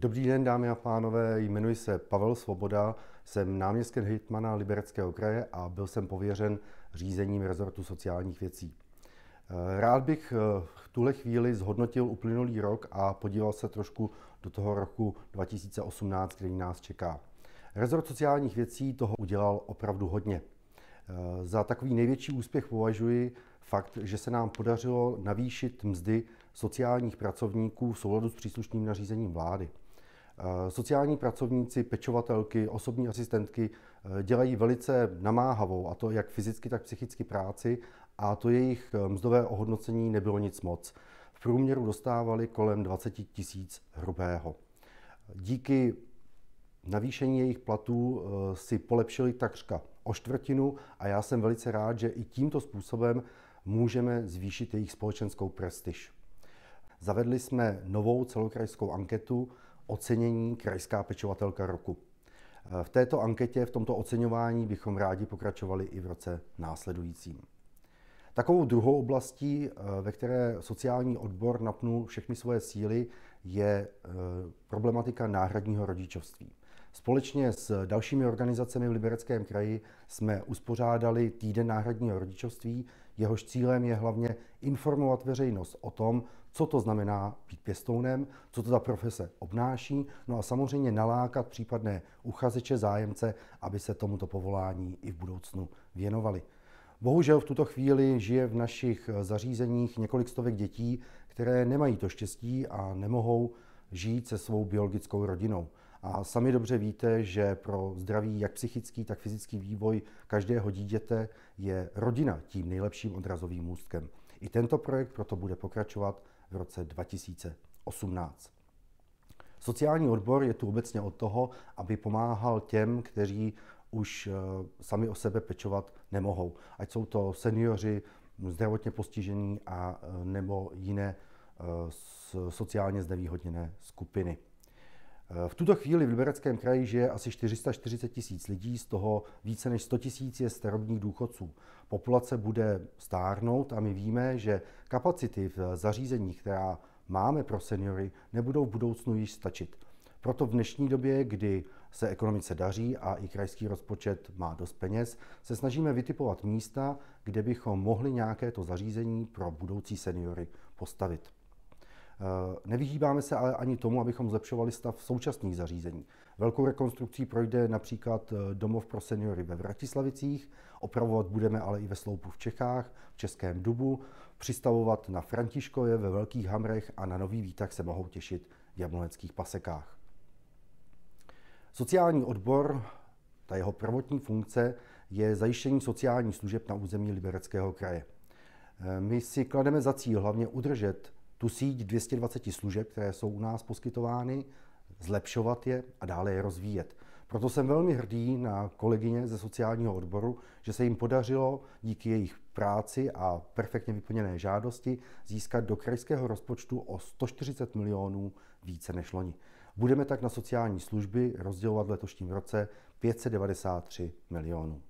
Dobrý den, dámy a pánové, jmenuji se Pavel Svoboda, jsem náměstkem hejtmana Libereckého kraje a byl jsem pověřen řízením rezortu sociálních věcí. Eh, rád bych eh, v tuhle chvíli zhodnotil uplynulý rok a podíval se trošku do toho roku 2018, který nás čeká. Rezort sociálních věcí toho udělal opravdu hodně. Eh, za takový největší úspěch považuji fakt, že se nám podařilo navýšit mzdy sociálních pracovníků v souladu s příslušným nařízením vlády. Eh, sociální pracovníci, pečovatelky, osobní asistentky eh, dělají velice namáhavou, a to jak fyzicky, tak psychicky práci, a to jejich eh, mzdové ohodnocení nebylo nic moc. V průměru dostávali kolem 20 tisíc hrubého. Díky navýšení jejich platů si polepšili takřka o čtvrtinu a já jsem velice rád, že i tímto způsobem můžeme zvýšit jejich společenskou prestiž. Zavedli jsme novou celokrajskou anketu, ocenění Krajská pečovatelka roku. Eh, v této anketě, v tomto oceňování bychom rádi pokračovali i v roce následujícím. Takovou druhou oblastí, eh, ve které sociální odbor napnul všechny svoje síly, je eh, problematika náhradního rodičovství. Společně s dalšími organizacemi v Libereckém kraji jsme uspořádali týden náhradního rodičovství, jehož cílem je hlavně informovat veřejnost o tom, co to znamená být pěstounem, co to ta profese obnáší, no a samozřejmě nalákat případné uchazeče, zájemce, aby se tomuto povolání i v budoucnu věnovali. Bohužel v tuto chvíli žije v našich zařízeních několik stovek dětí, které nemají to štěstí a nemohou žít se svou biologickou rodinou. A sami dobře víte, že pro zdravý jak psychický, tak fyzický vývoj každého dítěte je rodina tím nejlepším odrazovým můstkem. I tento projekt proto bude pokračovat v roce 2018. Sociální odbor je tu obecně od toho, aby pomáhal těm, kteří už eh, sami o sebe pečovat nemohou. Ať jsou to seniori, zdravotně postižení a eh, nebo jiné eh, sociálně znevýhodněné skupiny. V tuto chvíli v Libereckém kraji žije asi 440 tisíc lidí, z toho více než 100 tisíc je starobních důchodců. Populace bude stárnout a my víme, že kapacity v zařízeních, která máme pro seniory, nebudou v budoucnu již stačit. Proto v dnešní době, kdy se ekonomice daří a i krajský rozpočet má dost peněz, se snažíme vytipovat místa, kde bychom mohli nějaké to zařízení pro budoucí seniory postavit. Eh, nevyhýbáme se ale ani tomu, abychom zlepšovali stav současných zařízení. Velkou rekonstrukcí projde například eh, domov pro seniory ve Vratislavicích, opravovat budeme ale i ve Sloupu v Čechách, v Českém Dubu, přistavovat na Františkoje ve Velkých Hamrech a na nový výtah se mohou těšit v Jabloneckých pasekách. Sociální odbor, ta jeho prvotní funkce, je zajištění sociálních služeb na území Libereckého kraje. Eh, my si klademe za cíl hlavně udržet tu síť 220 služeb, které jsou u nás poskytovány, zlepšovat je a dále je rozvíjet. Proto jsem velmi hrdý na kolegyně ze sociálního odboru, že se jim podařilo díky jejich práci a perfektně vyplněné žádosti získat do krajského rozpočtu o 140 milionů více než loni. Budeme tak na sociální služby rozdělovat v letošním roce 593 milionů.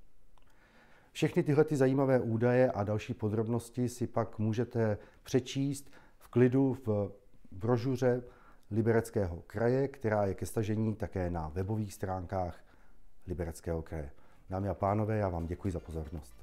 Všechny tyhle ty zajímavé údaje a další podrobnosti si pak můžete přečíst v klidu v brožuře Libereckého kraje, která je ke stažení také na webových stránkách Libereckého kraje. Dámy a pánové, já vám děkuji za pozornost.